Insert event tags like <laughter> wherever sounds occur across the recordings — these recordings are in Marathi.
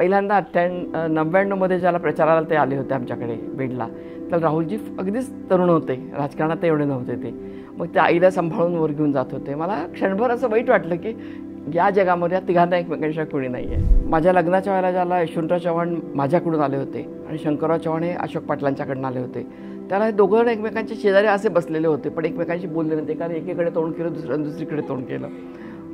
पहिल्यांदा अठ्ठ्या नव्याण्णवमध्ये ज्याला प्रचाराला ते आले होते आमच्याकडे बीडला तर राहुलजी अगदीच तरुण होते राजकारणात एवढे नव्हते ते मग त्या आईला सांभाळून वर घेऊन जात होते मला क्षणभर असं वाईट वाटलं की या जगामध्ये या तिघांना एकमेकांशिवाय कोणी नाही आहे माझ्या लग्नाच्या वेळेला ज्याला यशवंतराव चव्हाण माझ्याकडून आले होते आणि शंकरराव चव्हाण हे अशोक पाटलांच्याकडून आले होते त्याला हे दोघं एकमेकांचे शेजारी असे बसलेले होते पण एकमेकांशी बोलले नव्हते कारण एकीकडे तोंड केलं दुसऱ्या दुसरीकडे तोंड केलं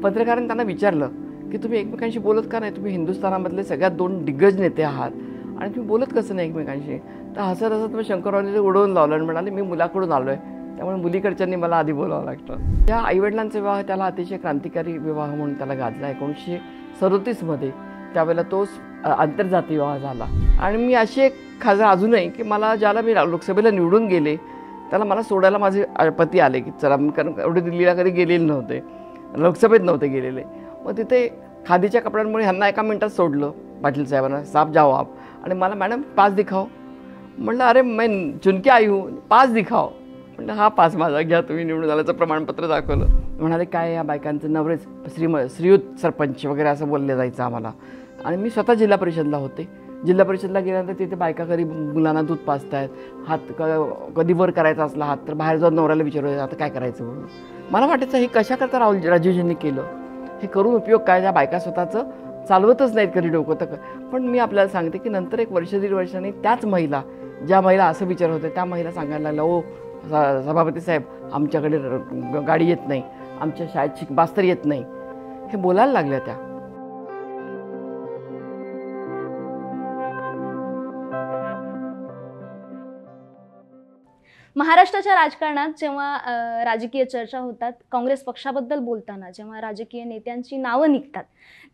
पत्रकारांनी त्यांना विचारलं की तुम्ही एकमेकांशी बोलत का नाही तुम्ही हिंदुस्थानामधले सगळ्यात दोन दिग्गज नेते आहात आणि तुम्ही बोलत कसं नाही एकमेकांशी तर हसत हसत मी शंकररावने उडवून लावलं आणि म्हणाले मी मुलाकडून आलो आहे त्यामुळे मुलीकडच्यांनी मला आधी बोलावं लागतं त्या आईवडिलांचा विवाह त्याला अतिशय क्रांतिकारी विवाह म्हणून त्याला गाजला एकोणीसशे सदोतीसमध्ये त्यावेळेला तो आंतरजाती विवाह झाला आणि मी अशी एक खासदार अजूनही की मला ज्याला मी लोकसभेला निवडून गेले त्याला मला सोडायला माझे पती आले की चला कारण एवढे दिल्लीला कधी गेलेले नव्हते लोकसभेत नव्हते गेलेले मग तिथे खादीच्या कपड्यांमुळे ह्यांना एका मिनटात सोडलं पाटील साहेबांना साप जाओ आप आणि मला मॅडम पाच दिखाओ म्हटलं अरे मैन चुनके आई हो पाच दिखाओ म्हटलं हा पाच माझा घ्या तुम्ही निवडून आल्याचं प्रमाणपत्र दाखवलं म्हणाले काय या बायकांचं नवरेच श्रीम श्रीयुत सरपंच वगैरे असं बोलले जायचं आम्हाला आणि मी स्वतः जिल्हा परिषदला होते जिल्हा परिषदला गेल्यानंतर तिथे बायका कधी मुलांना दूध पाचतायत हात क कधी वर करायचा असला हात तर बाहेर जाऊन नवऱ्याला विचारू आता काय करायचं म्हणून मला वाटायचं हे कशाकरता राहुल राजीवजींनी केलं हे करून उपयोग काय त्या बायका स्वतःचं चालवतच नाहीत कधी डोकं तर पण मी आपल्याला सांगते की नंतर एक वर्ष दीड वर्षांनी त्याच महिला ज्या महिला असं विचार होते त्या महिला सांगायला लागल्या ओ सभापती साहेब आमच्याकडे गाडी येत नाही आमच्या शाळेत शिकबास्तर येत नाही हे बोलायला लागल्या त्या महाराष्ट्राच्या राजकारणात जेव्हा राजकीय चर्चा होतात काँग्रेस पक्षाबद्दल बोलताना जेव्हा राजकीय नेत्यांची नावं निघतात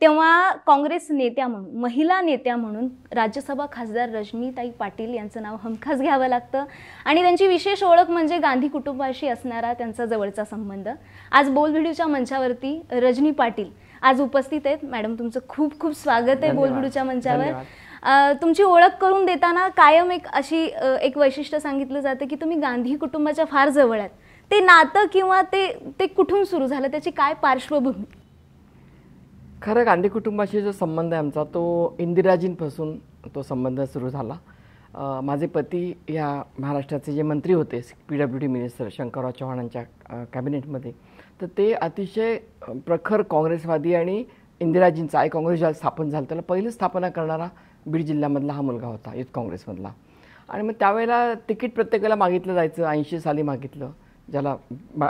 तेव्हा काँग्रेस नेत्या म्हणून महिला नेत्या म्हणून राज्यसभा खासदार रजनीताई पाटील यांचं नाव हमखास घ्यावं लागतं आणि त्यांची विशेष ओळख म्हणजे गांधी कुटुंबाशी असणारा त्यांचा जवळचा संबंध आज व्हिडिओच्या मंचावरती रजनी पाटील आज उपस्थित आहेत मॅडम तुमचं खूप खूप स्वागत आहे बोलबुडूच्या मंचावर तुमची ओळख करून देताना कायम एक अशी एक वैशिष्ट्य सांगितलं जातं की तुम्ही गांधी कुटुंबाच्या फार जवळ आहात ते नातं किंवा ते ते कुठून सुरू झालं त्याची काय पार्श्वभूमी खरं गांधी कुटुंबाशी जो संबंध आहे आमचा तो इंदिराजींपासून तो संबंध सुरू झाला माझे पती या महाराष्ट्राचे जे मंत्री होते P W D minister Shankarrao चव्हाणांच्या कॅबिनेटमध्ये तर ते अतिशय प्रखर काँग्रेसवादी आणि इंदिराजींचा आय काँग्रेस ज्या स्थापन झालं त्याला पहिली स्थापना करणारा बीड जिल्ह्यामधला हा मुलगा होता युथ काँग्रेसमधला आणि मग त्यावेळेला तिकीट प्रत्येकाला मागितलं जायचं ऐंशी साली मागितलं ज्याला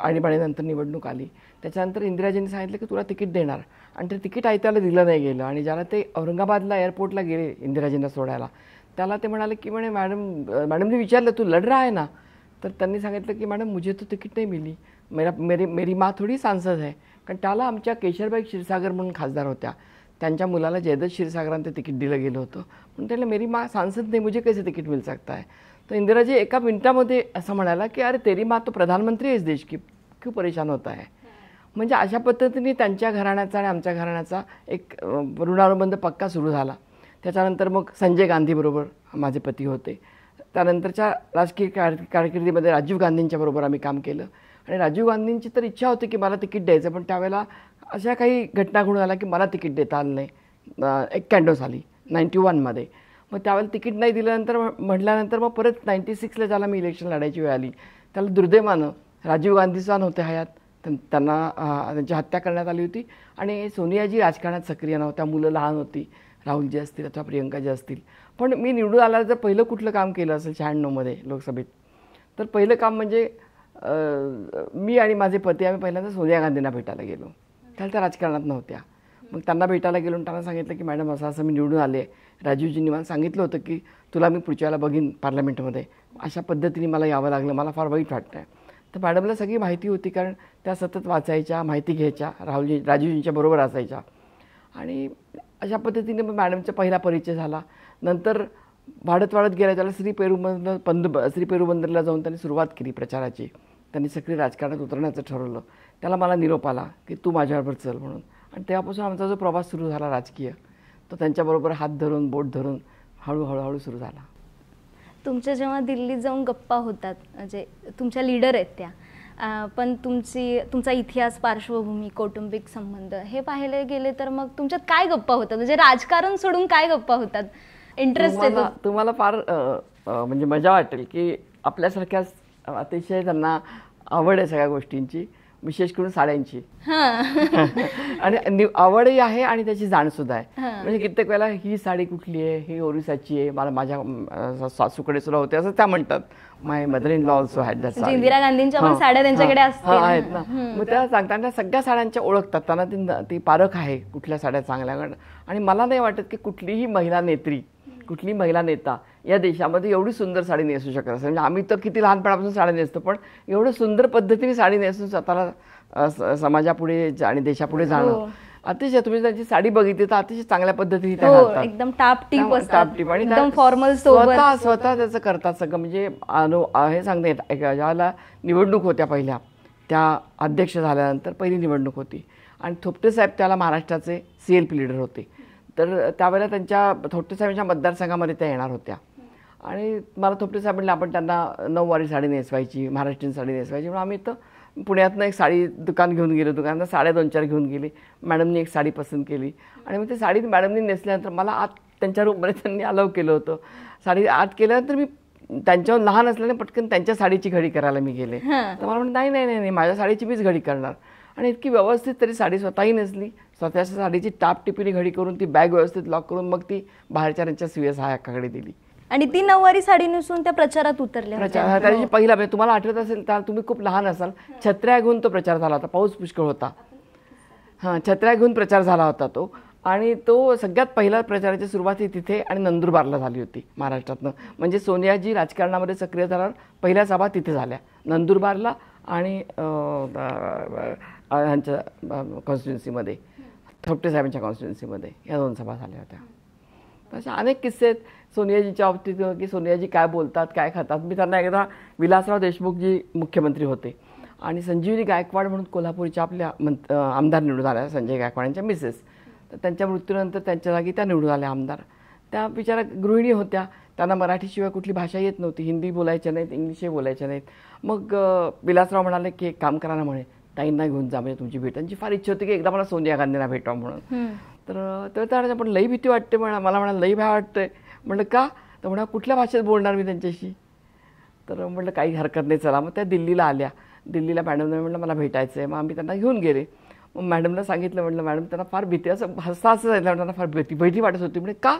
आणीबाणीनंतर निवडणूक आली त्याच्यानंतर इंदिराजींनी सांगितलं की तुला तिकीट देणार आणि ते तिकीट आयत्याला दिलं नाही गेलं आणि ज्याला ते औरंगाबादला एअरपोर्टला गेले इंदिराजींना सोडायला त्याला ते म्हणाले की म्हणे मॅडम मॅडमने विचारलं तू लढ रहा आहे ना तर त्यांनी सांगितलं की मॅडम मुझे तो तिकीट नाही मिली मेरा मेरी मेरी माँ थोडी सांसद आहे कारण त्याला आमच्या केशरबाई क्षीरसागर म्हणून खासदार होत्या त्यांच्या मुलाला जयदत्त क्षीरसागरांचं तिकीट दिलं गेलं होतं पण त्याला मेरी मा सांसद नाही मुझे कैसे तिकीट मिळू सकता है तर इंदिराजी एका मिनिटामध्ये असं म्हणाला की अरे तेरी माँ तो प्रधानमंत्री आहेस देश की क्यू परेशान होता आहे म्हणजे अशा पद्धतीने त्यांच्या घराण्याचा आणि आमच्या घराण्याचा एक ऋणानुबंध पक्का सुरू झाला त्याच्यानंतर मग संजय गांधीबरोबर माझे पती होते त्यानंतरच्या राजकीय कार कारकिर्दीमध्ये राजीव गांधींच्याबरोबर आम्ही काम केलं आणि राजीव गांधींची तर इच्छा होती की मला तिकीट द्यायचं पण त्यावेळेला अशा काही घटना घडून आल्या की मला तिकीट देता आलं नाही एक कॅन्डोस आली नाईंटी वनमध्ये मग त्यावेळेला तिकीट नाही दिल्यानंतर म्हटल्यानंतर मग परत नाईंटी सिक्सला ज्याला मी इलेक्शन लढायची वेळ आली त्याला दुर्दैवानं राजीव गांधीचा होते हयात त्यांना त्यांची हत्या करण्यात आली होती आणि सोनियाजी राजकारणात सक्रिय नव्हत्या मुलं लहान होती राहुल जे असतील अथवा प्रियंका जे असतील पण मी निवडून आल्याला जर पहिलं कुठलं काम केलं असेल शहाण्णवमध्ये लोकसभेत तर पहिलं काम म्हणजे मी आणि माझे पती आम्ही पहिल्यांदा सोनिया गांधींना भेटायला गेलो त्याला त्या राजकारणात नव्हत्या मग त्यांना भेटायला गेलो त्यांना सांगितलं की मॅडम असं असं मी निवडून आले राजीवजींनी मला सांगितलं होतं की तुला मी पुढच्या वेळेला बघीन पार्लमेंटमध्ये अशा पद्धतीने मला यावं लागलं मला फार वाईट वाटतं आहे तर मॅडमला सगळी माहिती होती कारण त्या सतत वाचायच्या माहिती घ्यायच्या राहुलजी राजीवजींच्या बरोबर असायच्या आणि अशा पद्धतीने मग मॅडमचा पहिला परिचय झाला नंतर वाढत वाढत गेल्या त्याला श्री पेरुबंदर पंद श्री पेरुबंदरला जाऊन त्यांनी सुरुवात केली प्रचाराची त्यांनी सक्रिय राजकारणात उतरण्याचं ठरवलं त्याला मला निरोप आला की तू माझ्यावर चल म्हणून आणि तेव्हापासून आमचा जो प्रवास सुरू झाला राजकीय तो त्यांच्याबरोबर हात धरून बोट धरून हळूहळूहळू सुरू झाला तुमच्या जेव्हा दिल्लीत जाऊन गप्पा होतात म्हणजे तुमच्या लीडर आहेत त्या पण तुमची तुमचा इतिहास पार्श्वभूमी कौटुंबिक संबंध हे पाहिले गेले तर मग तुमच्यात काय गप्पा होतात म्हणजे राजकारण सोडून काय गप्पा होतात इंटरेस्ट येतो तुम्हाला फार म्हणजे मजा वाटेल की आपल्यासारख्याच अतिशय त्यांना आवड आहे सगळ्या गोष्टींची विशेष करून साड्यांची <laughs> आणि आवडही आहे आणि त्याची जाण सुद्धा आहे म्हणजे कित्येक वेळेला ही साडी कुठली आहे ही ओरिसाची आहे मला माझ्या सासूकडे सुद्धा होते असं त्या म्हणतात my mother in law also had Indira गांधींच्या पण साड्या त्यांच्याकडे आहेत ना मग त्या सांगतात सगळ्या साड्यांच्या ओळखतात त्यांना ती पारख आहे कुठल्या साड्या चांगल्या आणि मला नाही वाटत की कुठलीही महिला नेत्री कुठली महिला नेता या देशामध्ये एवढी सुंदर साडी नेसू शकत असेल म्हणजे आम्ही तर किती लहानपणापासून साडी नेसतो पण एवढं सुंदर पद्धतीने साडी नेसून स्वतःला समाजापुढे आणि देशापुढे हो. जाणं अतिशय तुम्ही त्यांची साडी बघितली तर अतिशय चांगल्या पद्धतीने हो, एकदम टाप टीप फॉर्मल स्वतः स्वतः त्याचं करतात सगळं म्हणजे अनु हे सांगता येत ज्याला निवडणूक होत्या पहिल्या त्या अध्यक्ष झाल्यानंतर पहिली निवडणूक होती आणि थोपटे साहेब त्याला महाराष्ट्राचे सी एल पी लिडर होते तर त्यावेळेला त्यांच्या थोपटे साहेबांच्या मतदारसंघामध्ये त्या येणार होत्या आणि मला थोपटे साहेब म्हटलं आपण त्यांना नऊवारी साडी नेसवायची महाराष्ट्रीयन साडी नेसवायची म्हणून आम्ही इथं पुण्यातनं एक साडी दुकान घेऊन गेलो दुकानात साड्या दोन चार घेऊन गेली मॅडमनी एक साडी पसंत केली आणि मग ते साडी मॅडमनी नेसल्यानंतर मला आत त्यांच्या रूममध्ये त्यांनी अलाव केलं होतं साडी आत केल्यानंतर मी त्यांच्यावर लहान असल्याने पटकन त्यांच्या साडीची घडी करायला मी गेले तर मला म्हणून नाही नाही नाही माझ्या साडीची मीच घडी करणार आणि इतकी व्यवस्थित तरी साडी स्वतःही नेसली स्वतःच्या साडीची टाप टिपिनी घडी करून ती बॅग व्यवस्थित लॉक करून मग ती बाहेरच्या सी एस दिली आणि ती नऊवारी साडी नेसून त्या प्रचारात उतरल्या प्रचार हो. पहिला म्हणजे तुम्हाला आठवत असेल तर तुम्ही खूप लहान असाल छत्र्या घेऊन तो प्रचार झाला होता पाऊस पुष्कळ होता हां छत्र्या घेऊन प्रचार झाला होता तो आणि तो सगळ्यात पहिला प्रचाराची सुरुवात ही तिथे आणि नंदुरबारला झाली होती महाराष्ट्रातनं म्हणजे सोनियाजी राजकारणामध्ये सक्रिय झाल्यावर पहिल्या सभा तिथे झाल्या नंदुरबारला आणि ह्यांच्या कॉन्स्टिट्युन्सीमध्ये थोपटे साहेबांच्या कॉन्स्टिट्युन्सीमध्ये या दोन सभा झाल्या होत्या अशा अनेक किस्से आहेत सोनियाजीच्या बाबतीत की सोनियाजी काय बोलतात काय खातात मी त्यांना एकदा विलासराव देशमुखजी मुख्यमंत्री होते आणि संजीवनी गायकवाड म्हणून कोल्हापूरच्या आपल्या मंत्र आमदार निवडून आल्या संजय गायकवाड यांच्या मिसेस तर त्यांच्या मृत्यूनंतर त्यांच्या जागी त्या निवडून आल्या आमदार त्या बिचारा गृहिणी होत्या त्यांना मराठीशिवाय कुठली भाषा येत नव्हती हिंदी बोलायच्या नाहीत इंग्लिशही बोलायच्या नाहीत मग विलासराव म्हणाले की काम करा ना म्हणे ताईंना घेऊन जा म्हणजे तुमची भेट त्यांची फार इच्छा होती की एकदा मला सोनिया गांधींना भेटवा म्हणून तर तर पण लई भीती वाटते म्हणा मला म्हणा लई भा वाटतंय म्हटलं का तर म्हणा कुठल्या भाषेत बोलणार मी त्यांच्याशी तर म्हटलं काही हरकत नाही चला मग त्या दिल्लीला आल्या दिल्लीला मॅडमने म्हटलं मला भेटायचं आहे मग आम्ही त्यांना घेऊन गेले मग मॅडमला सांगितलं म्हटलं मॅडम त्यांना फार भीती असं हसता असं झालं त्यांना फार भीती भीती वाटत होती म्हणजे का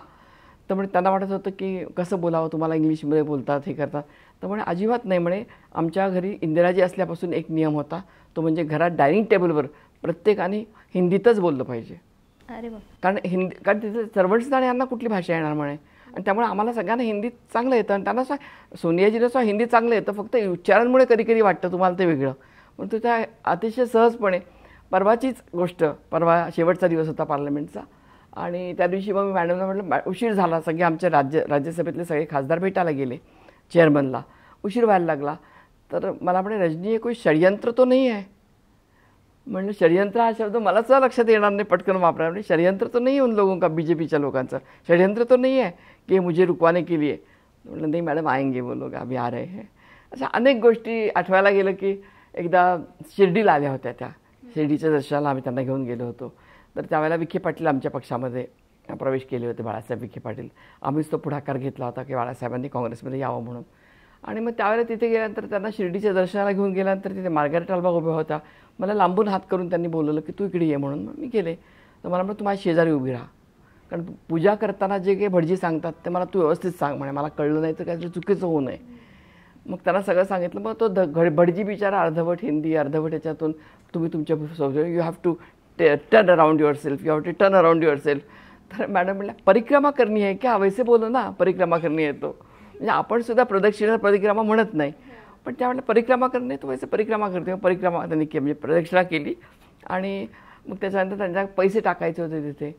तर म्हणजे त्यांना वाटत होतं की कसं बोलावं तुम्हाला इंग्लिशमध्ये बोलतात हे करतात तर म्हणे अजिबात नाही म्हणे आमच्या घरी इंदिराजी असल्यापासून एक नियम होता तो म्हणजे घरात डायनिंग टेबलवर प्रत्येकाने हिंदीतच बोललं पाहिजे अरे कारण हिंदी कारण तिथे सर्वंट्स आणि यांना कुठली भाषा येणार म्हणे आणि त्यामुळे आम्हाला सगळ्यांना हिंदीत चांगलं येतं आणि त्यांना सोनियाजीला सुद्धा हिंदी चांगलं येतं फक्त उच्चारांमुळे कधी कधी वाटतं तुम्हाला ते वेगळं पण तिथे अतिशय सहजपणे परवाचीच गोष्ट परवा शेवटचा दिवस होता पार्लमेंटचा आणि त्या दिवशी मग मी मॅडमना म्हटलं उशीर झाला सगळे आमच्या राज्य राज्यसभेतले सगळे खासदार भेटायला गेले चेअरमनला उशीर व्हायला लागला तर मला म्हणे रजनी हे कोणी षडयंत्र तो नाही आहे म्हणलं षडयंत्र हा शब्द मलाच लक्षात येणार नाही पटकन वापरा म्हणजे षडयंत्र तर नाही उन लोगों का बी जे पीच्या लोकांचं षडयंत्र तो नाही आहे की मुझे रुकवाने के लिए म्हटलं नाही मॅडम आएंगे वो लोग अभी आ रहे हैं अशा अनेक गोष्टी आठवायला गेलं की एकदा शिर्डीला आल्या होत्या त्या शिर्डीच्या दर्शनाला आम्ही त्यांना घेऊन गेलो होतो तर त्यावेळेला विखे पाटील आमच्या पक्षामध्ये प्रवेश केले होते बाळासाहेब विखे पाटील आम्हीच तो पुढाकार घेतला होता की बाळासाहेबांनी काँग्रेसमध्ये यावं म्हणून आणि मग त्यावेळेला तिथे गेल्यानंतर त्यांना शिर्डीच्या दर्शनाला घेऊन गेल्यानंतर तिथे मार्गारेट उभा होता मला लांबून हात करून त्यांनी बोलवलं की तू इकडे ये म्हणून मग मी गेले तर मला म्हणून तुम्हाला शेजारी उभी राहा कारण पूजा करताना जे काही भटजी सांगतात ते मला तू व्यवस्थित सांग म्हणे मला कळलं नाही तर काहीतरी चुकीचं होऊ नये मग त्यांना सगळं सांगितलं मग तो ध भटजी बिचारा अर्धवट हिंदी अर्धवट याच्यातून तुम्ही तुमच्या यू हॅव टू ट turn around yourself you have to turn around yourself तर मॅडम म्हटलं परिक्रमा करणी आहे क्या वैसे बोलो ना परिक्रमा करणी येतो म्हणजे आपण सुद्धा प्रदक्षिणा परिक्रमा म्हणत नाही पण त्या म्हटलं परिक्रमा करणे तो वैसे परिक्रमा करते परिक्रमा त्यांनी केली म्हणजे प्रदक्षिणा केली आणि मग त्याच्यानंतर त्यांच्या पैसे टाकायचे होते तिथे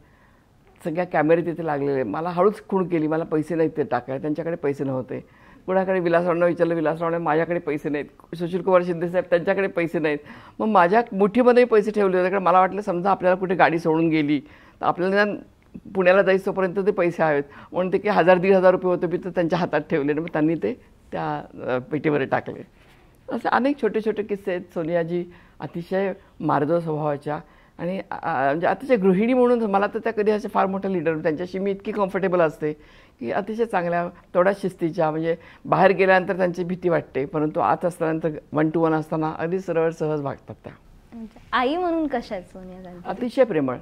सगळ्या कॅमेरे तिथे लागलेले मला हळूच खूण केली मला पैसे नाही ते टाकायला त्यांच्याकडे पैसे नव्हते कुणाकडे विलासरावनं विचारलं विलासरावने माझ्याकडे पैसे नाहीत सुशीलकुमार शिंदेसाहेब त्यांच्याकडे पैसे नाहीत मग माझ्या मुठीमध्येही पैसे ठेवले होते कारण मला वाटलं समजा आपल्याला कुठे गाडी सोडून गेली तर आपल्याला पुण्याला जाईस तोपर्यंत ते पैसे हवेत म्हणून ते की हजार दीड हजार रुपये होते मी तर त्यांच्या हातात ठेवले मग त्यांनी ते त्या पेटीमध्ये टाकले असे अनेक छोटे छोटे किस्से आहेत सोनियाजी अतिशय मार्ग स्वभावाच्या आणि म्हणजे अतिशय गृहिणी म्हणून मला तर त्या कधी असे फार मोठे लीडर त्यांच्याशी मी इतकी कम्फर्टेबल असते की अतिशय चांगल्या थोड्या शिस्तीच्या म्हणजे बाहेर गेल्यानंतर त्यांची भीती वाटते परंतु आत असल्यानंतर वन टू वन असताना अगदी सरळ सहज भागतात त्या म्हणजे आई म्हणून कशा अतिशय प्रेमळ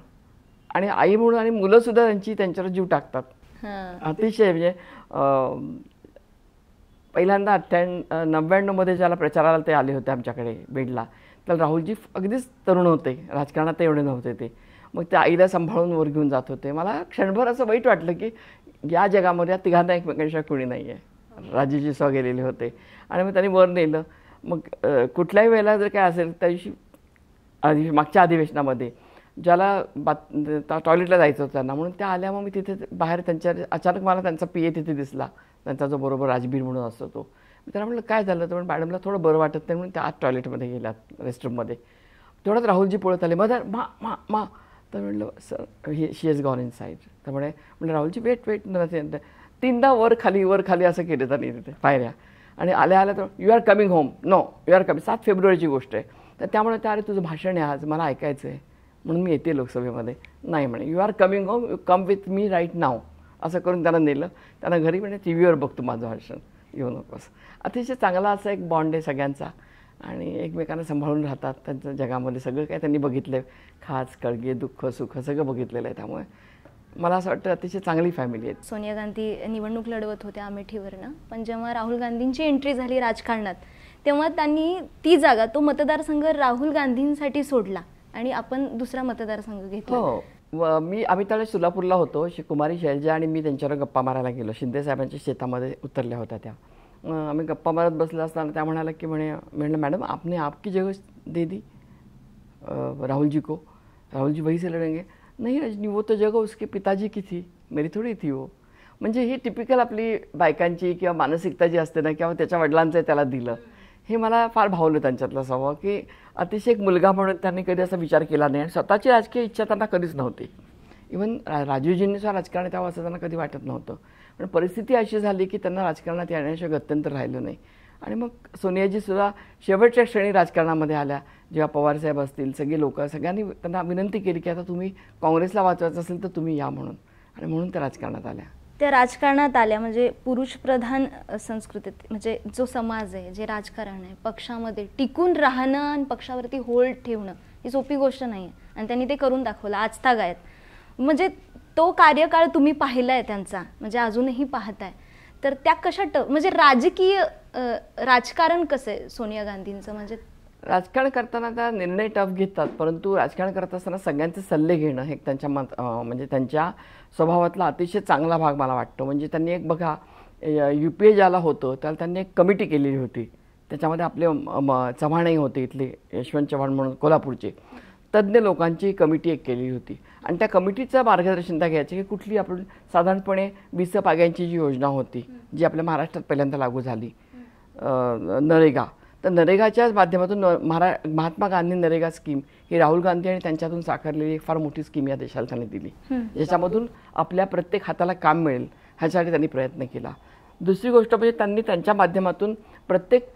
आणि आई म्हणून आणि मुलं सुद्धा त्यांची त्यांच्यावर जीव टाकतात अतिशय म्हणजे पहिल्यांदा अठ्ठ्या नव्याण्णवमध्ये ज्याला प्रचाराला ते आले होते आमच्याकडे बीडला तर राहुलजी अगदीच तरुण होते राजकारणात एवढे नव्हते ते मग त्या आईला सांभाळून वर घेऊन जात होते मला क्षणभर असं वाईट वाटलं की या जगामध्ये तिघांना एकमेकांशिवाय कुणी नाही आहे राजेजी सह गेलेले होते आणि मग त्यांनी वर नेलं मग कुठल्याही वेळेला जर काय असेल त्या दिवशी अधिवेश मागच्या अधिवेशनामध्ये ज्याला बात टॉयलेटला जायचं होतं त्यांना म्हणून त्या आल्या मग मी तिथे बाहेर त्यांच्या अचानक मला त्यांचा पी तिथे दिसला त्यांचा जो बरोबर राजबीर म्हणून असतो तो त्याला म्हटलं काय झालं तर मॅडमला थोडं बरं वाटत नाही म्हणून त्या आज टॉयलेटमध्ये गेल्यात रेस्टरूममध्ये तेवढंच राहुलजी पळत आले मदर मा मा मा तर म्हटलं सर हे she has gone inside त्यामुळे म्हणे म्हणजे राहुलजी वेट वेट न तीनदा वर खाली वर खाली असं केलं त्यांनी तिथे पायऱ्या आणि आल्या आल्या तर you are coming home no you are coming सात फेब्रुवारीची गोष्ट आहे तर त्यामुळे त्या अरे तुझं भाषण आहे आज मला ऐकायचं आहे म्हणून मी येते लोकसभेमध्ये नाही म्हणे you are coming home you come with me right नाव असं करून त्यांना नेलं त्यांना घरी म्हणजे टी व्हीवर बघतो माझं भाषण येऊ नकोस अतिशय चांगला असा एक बॉन्ड आहे सगळ्यांचा आणि एकमेकांना सांभाळून राहतात त्यांच्या जगामध्ये सगळं काय त्यांनी बघितलं आहे खास कळगे दुःख सुख सगळं बघितलेलं आहे त्यामुळे मला असं वाटतं अतिशय चांगली फॅमिली आहे सोनिया गांधी निवडणूक लढवत होत्या ना पण जेव्हा राहुल गांधींची एंट्री झाली राजकारणात तेव्हा त्यांनी ती जागा तो मतदारसंघ राहुल गांधींसाठी सोडला आणि आपण दुसरा मतदारसंघ घेतला हो. मी आम्ही त्यावेळेस सोलापूरला होतो कुमारी शैलजा आणि मी त्यांच्यावर गप्पा मारायला गेलो शिंदे साहेबांच्या शेतामध्ये उतरल्या होत्या त्या आम्ही गप्पा मारत बसल्या असताना त्या म्हणाल्या की म्हणे म्हणलं मॅडम आपने आपकी जगह दे दी राहुल को राहुलजी जी वही से लढेंगे नाही रजनी वो तो जगह उसके पिताजी की थी मेरी थोडी थी वो म्हणजे ही टिपिकल आपली बायकांची किंवा मानसिकता जी असते ना किंवा त्याच्या वडिलांचं त्याला दिलं हे मला फार भावलं त्यांच्यातला स्वभाव की अतिशय एक मुलगा म्हणून त्यांनी कधी असा विचार केला नाही आणि स्वतःची राजकीय इच्छा त्यांना कधीच नव्हती इवन रा राजीवजींनीसुद्धा राजकारणात त्यावं असं त्यांना कधी वाटत नव्हतं पण परिस्थिती अशी झाली की त्यांना राजकारणात येण्याशिवाय अत्यंत राहिलं नाही आणि मग सोनियाजीसुद्धा शेवटच्या श्रेणी राजकारणामध्ये आल्या जेव्हा पवारसाहेब असतील सगळे लोक सगळ्यांनी त्यांना विनंती केली की आता तुम्ही काँग्रेसला वाचवायचं असेल तर तुम्ही या म्हणून आणि म्हणून त्या राजकारणात आल्या त्या राजकारणात आल्या म्हणजे पुरुषप्रधान संस्कृतीत म्हणजे जो समाज आहे जे राजकारण आहे पक्षामध्ये टिकून राहणं आणि पक्षावरती होल्ड ठेवणं ही सोपी गोष्ट नाही आहे आणि त्यांनी ते करून दाखवलं आज गायत म्हणजे तो कार्यकाळ तुम्ही पाहिलाय त्यांचा म्हणजे अजूनही पाहताय तर त्या कशा ट म्हणजे राजकीय राजकारण कसं आहे सोनिया गांधींचं म्हणजे राजकारण करताना त्या निर्णय टफ घेतात परंतु राजकारण करत असताना सगळ्यांचे सल्ले घेणं हे त्यांच्या म्हणजे त्यांच्या स्वभावातला अतिशय चांगला भाग मला वाटतो म्हणजे त्यांनी एक बघा यू पी ए ज्याला होतं त्याला त्यांनी एक कमिटी केलेली होती त्याच्यामध्ये आपले चव्हाणही होते इथले यशवंत चव्हाण म्हणून कोल्हापूरचे तज्ज्ञ लोकांची कमिटी एक केलेली होती आणि त्या कमिटीचं मार्गदर्शन त्या घ्यायचं की कुठली आपण साधारणपणे वीस पाग्यांची जी योजना होती जी आपल्या महाराष्ट्रात पहिल्यांदा लागू झाली नरेगा तर नरेगाच्या माध्यमातून महारा महात्मा गांधी नरेगा स्कीम ही राहुल गांधी आणि त्यांच्यातून साकारलेली एक फार मोठी स्कीम या देशाला त्यांनी दिली ज्याच्यामधून आपल्या प्रत्येक हाताला काम मिळेल ह्यासाठी त्यांनी प्रयत्न केला दुसरी गोष्ट म्हणजे त्यांनी त्यांच्या माध्यमातून प्रत्येक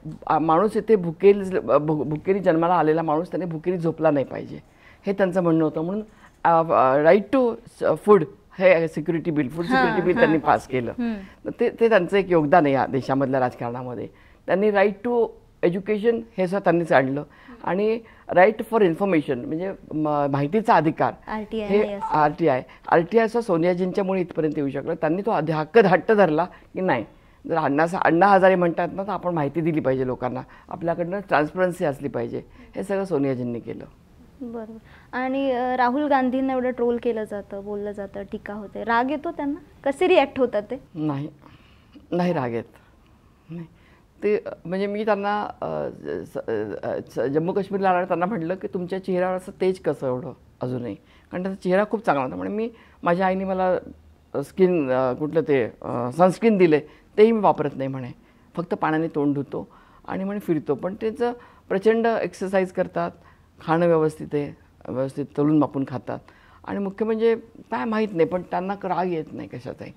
माणूस इथे भुकेल भुकेरी जन्माला आलेला माणूस त्यांनी भुकेरी झोपला नाही पाहिजे हे त्यांचं म्हणणं होतं म्हणून राईट टू फूड हे security bill food security bill त्यांनी पास केलं ते त्यांचं एक योगदान आहे या देशामधल्या राजकारणामध्ये त्यांनी राईट टू एज्युकेशन हे सुद्धा त्यांनीच आणलं आणि राईट फॉर इन्फॉर्मेशन म्हणजे माहितीचा अधिकार हे R T I R T I सोनियाजींच्यामुळे इथपर्यंत येऊ शकलं त्यांनी तो हक्क हट्ट धरला की नाही जर अण्णा अण्णा हजारे म्हणतात ना तर आपण माहिती दिली पाहिजे लोकांना आपल्याकडनं ट्रान्सपरन्सी असली पाहिजे हे सगळं सोनियाजींनी केलं बरोबर आणि राहुल गांधींना एवढं ट्रोल केलं जातं बोललं जातं टीका होते राग येतो त्यांना कसे रिॲक्ट होतात ते नाही नाही राग येत ते म्हणजे मी त्यांना जम्मू काश्मीरला आल्यावर त्यांना म्हटलं की तुमच्या चेहऱ्यावर असं तेज कसं एवढं अजूनही कारण त्याचा चेहरा खूप चांगला होता म्हणजे मी माझ्या आईने मला स्किन कुठलं ते सनस्क्रीन दिले तेही मी वापरत नाही म्हणे फक्त पाण्याने तोंड धुतो आणि म्हणे फिरतो पण त्याचं प्रचंड एक्सरसाइज करतात खाणं व्यवस्थित आहे व्यवस्थित तळून मापून खातात आणि मुख्य म्हणजे काय माहीत नाही पण त्यांना राग येत नाही कशाचाही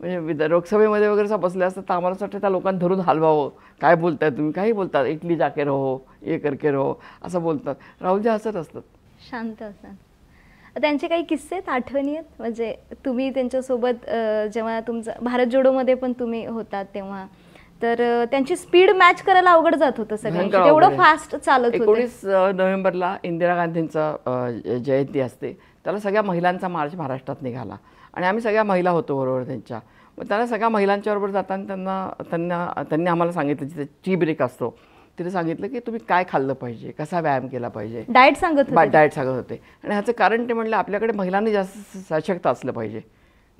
म्हणजे लोकसभेमध्ये वगैरे बसले असतात तर आम्हाला वाटतं त्या लोकांना धरून हलवावं काय बोलताय तुम्ही काही बोलतात इटली जाके रहो ये करके रहो असं बोलतात राहुलजी हसत असतात शांत असतात त्यांचे काही किस्से आहेत आठवणी आहेत म्हणजे तुम्ही त्यांच्यासोबत जेव्हा तुमचं भारत जोडोमध्ये पण तुम्ही होतात तेव्हा तर त्यांची स्पीड मॅच करायला अवघड जात होतं सगळ्यांना एवढं फास्ट चालत एकोणीस नोव्हेंबरला इंदिरा गांधींचा जयंती असते त्याला सगळ्या महिलांचा मार्च महाराष्ट्रात निघाला आणि आम्ही सगळ्या महिला होतो बरोबर त्यांच्या मग त्यांना सगळ्या महिलांच्याबरोबर जाताना त्यांना त्यांना त्यांनी आम्हाला सांगितलं जिथे टी ब्रेक असतो तिथे सांगितलं की तुम्ही काय खाल्लं पाहिजे कसा व्यायाम केला पाहिजे डाएट सांगत डाएट सांगत होते आणि ह्याचं कारण ते म्हणलं आपल्याकडे महिलांनी जास्त सशक्त असलं पाहिजे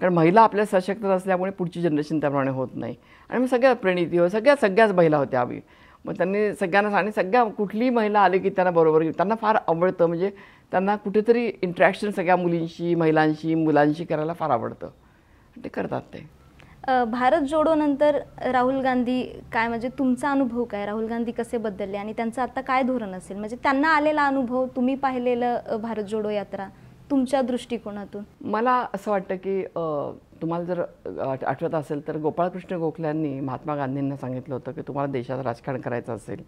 कारण महिला आपल्या सशक्त असल्यामुळे पुढची जनरेशन त्याप्रमाणे होत नाही आणि मग सगळ्या प्रणिती हो सगळ्या सगळ्याच महिला होत्या आम्ही मग त्यांनी सगळ्यांना सांगितलं सगळ्या कुठलीही महिला आली की त्यांना बरोबर त्यांना फार आवडतं म्हणजे त्यांना कुठेतरी इंट्रॅक्शन सगळ्या मुलींशी महिलांशी मुलांशी करायला फार आवडतं ते करतात ते भारत जोडोनंतर राहुल गांधी काय म्हणजे तुमचा अनुभव काय राहुल गांधी कसे बदलले आणि त्यांचं आता काय धोरण असेल म्हणजे त्यांना आलेला अनुभव तुम्ही पाहिलेलं भारत जोडो यात्रा तुमच्या दृष्टिकोनातून मला असं वाटतं की तुम्हाला जर आठवत असेल तर गोपाळकृष्ण गोखल्यांनी महात्मा गांधींना सांगितलं होतं की तुम्हाला देशात राजकारण करायचं असेल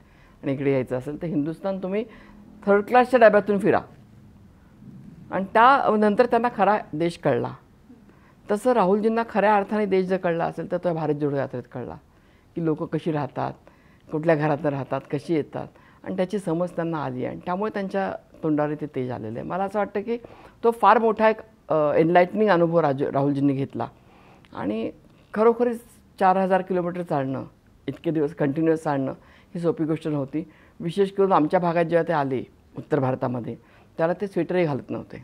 आणि इकडे यायचं असेल तर हिंदुस्थान तुम्ही थर्ड क्लासच्या डब्यातून फिरा आणि त्या नंतर त्यांना खरा देश कळला तसं राहुलजींना खऱ्या अर्थाने देश जर कळला असेल तर तो भारत जोडो यात्रेत कळला की लोक कशी राहतात कुठल्या घरात राहतात कशी येतात आणि त्याची समज त्यांना आली आणि त्यामुळे त्यांच्या तोंडावर ते तेज आलेलं आहे मला असं वाटतं की तो फार मोठा एक एनलाइटनिंग अनुभव राज राहुलजींनी घेतला आणि खरोखरीच चार हजार किलोमीटर चालणं इतके दिवस कंटिन्युअस चालणं ही सोपी गोष्ट नव्हती विशेष करून आमच्या भागात जेव्हा ते आले उत्तर भारतामध्ये त्याला ते स्वेटरही घालत नव्हते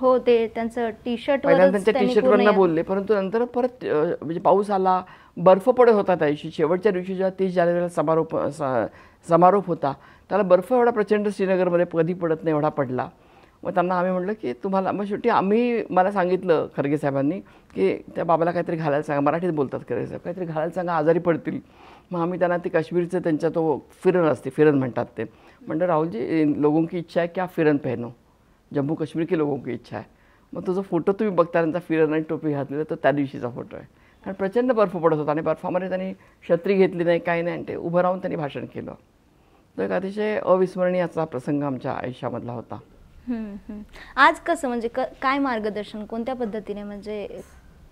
हो ते त्यांचं टी शर्ट त्यांच्या टी वरना बोलले परंतु नंतर परत म्हणजे पाऊस आला बर्फ पडत होता त्या दिवशी शेवटच्या दिवशी जेव्हा तीस जानेवारीला समारोप समारोप होता त्याला बर्फ एवढा प्रचंड श्रीनगरमध्ये कधी पडत नाही एवढा पडला मग त्यांना आम्ही म्हटलं की तुम्हाला मग शेवटी आम्ही मला सांगितलं खरगे साहेबांनी की त्या बाबाला काहीतरी घालायला सांगा मराठीत बोलतात खरगे साहेब काहीतरी घालायला सांगा आजारी पडतील मग आम्ही त्यांना ते काश्मीरचं त्यांच्या तो फिरण असते फिरण म्हणतात ते म्हणजे राहुल जी लोगों की इच्छा आहे की फिरन पहनो जम्मू काश्मीर के लोगों की इच्छा आहे मग तुझा फोटो तुम्ही बघता त्यांचा फिरन आणि टोपी घातलेला तो त्या दिवशीचा फोटो आहे कारण प्रचंड बर्फ पडत होता आणि बर्फामध्ये त्यांनी छत्री घेतली नाही काही नाही आणि ते उभं राहून त्यांनी भाषण केलं तो एक अतिशय अविस्मरणीय असा प्रसंग आमच्या आयुष्यामधला होता आज कसं म्हणजे काय मार्गदर्शन कोणत्या पद्धतीने म्हणजे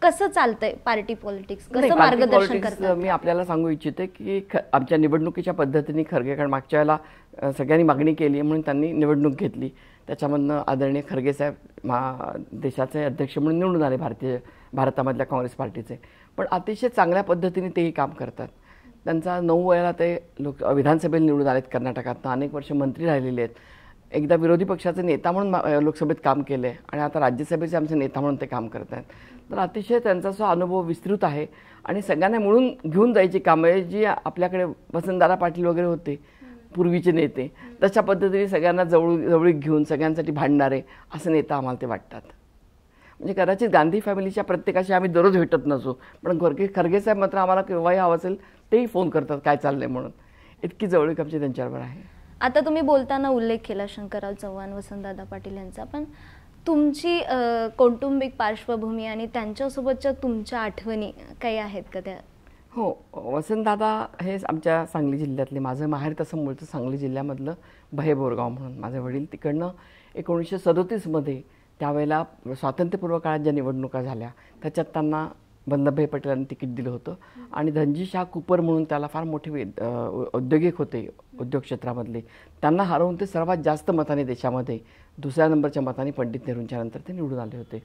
कसं चालतंय पार्टी पॉलिटिक्स कसं मार्गदर्शन मी आपल्याला सांगू इच्छिते की आमच्या निवडणुकीच्या पद्धतीने खरगे कारण मागच्या वेळेला सगळ्यांनी मागणी केली म्हणून त्यांनी निवडणूक घेतली त्याच्यामधनं आदरणीय खरगे साहेब महा देशाचे अध्यक्ष म्हणून निवडून आले भारतीय भारतामधल्या काँग्रेस पार्टीचे पण अतिशय चांगल्या पद्धतीने तेही काम करतात त्यांचा नऊ वेळेला ते लोक विधानसभेत निवडून आलेत कर्नाटकातनं अनेक वर्ष मंत्री राहिलेले आहेत एकदा विरोधी पक्षाचे नेता म्हणून लोकसभेत काम केले आणि आता राज्यसभेचे आमचे नेता म्हणून ते काम करत आहेत तर अतिशय त्यांचा असा अनुभव विस्तृत आहे आणि सगळ्यांना मिळून घेऊन जायची कामं जी आपल्याकडे वसंतदादा पाटील वगैरे होते पूर्वीचे नेते तशा पद्धतीने सगळ्यांना जवळ जवळीक घेऊन सगळ्यांसाठी भांडणारे असे नेता आम्हाला ते वाटतात म्हणजे कदाचित गांधी फॅमिलीच्या प्रत्येकाशी आम्ही दररोज भेटत नसू पण खोरगे खरगे साहेब मात्र आम्हाला केव्हाही हवं असेल तेही फोन करतात काय चाललंय म्हणून इतकी जवळीक आमची त्यांच्यावर आहे आता तुम्ही बोलताना उल्लेख केला शंकरराव चव्हाण वसंतदादा पाटील यांचा पण तुमची कौटुंबिक पार्श्वभूमी आणि त्यांच्यासोबतच्या तुमच्या आठवणी काही आहेत का त्या हो वसंतदादा हे आमच्या सांगली जिल्ह्यातले माझं माहेर तसं मूळचं सांगली जिल्ह्यामधलं भयबोरगाव म्हणून माझे वडील तिकडनं एकोणीसशे सदोतीसमध्ये त्यावेळेला स्वातंत्र्यपूर्व काळात ज्या निवडणुका झाल्या त्याच्यात त्यांना वल्लभभाई पटेलांनी तिकीट दिलं होतं आणि धनजी शाह कुपर म्हणून त्याला फार मोठे औद्योगिक होते उद्योग क्षेत्रामधले त्यांना हरवून ते सर्वात जास्त मताने देशामध्ये दुसऱ्या नंबरच्या मताने पंडित नेहरूंच्या नंतर ते निवडून आले होते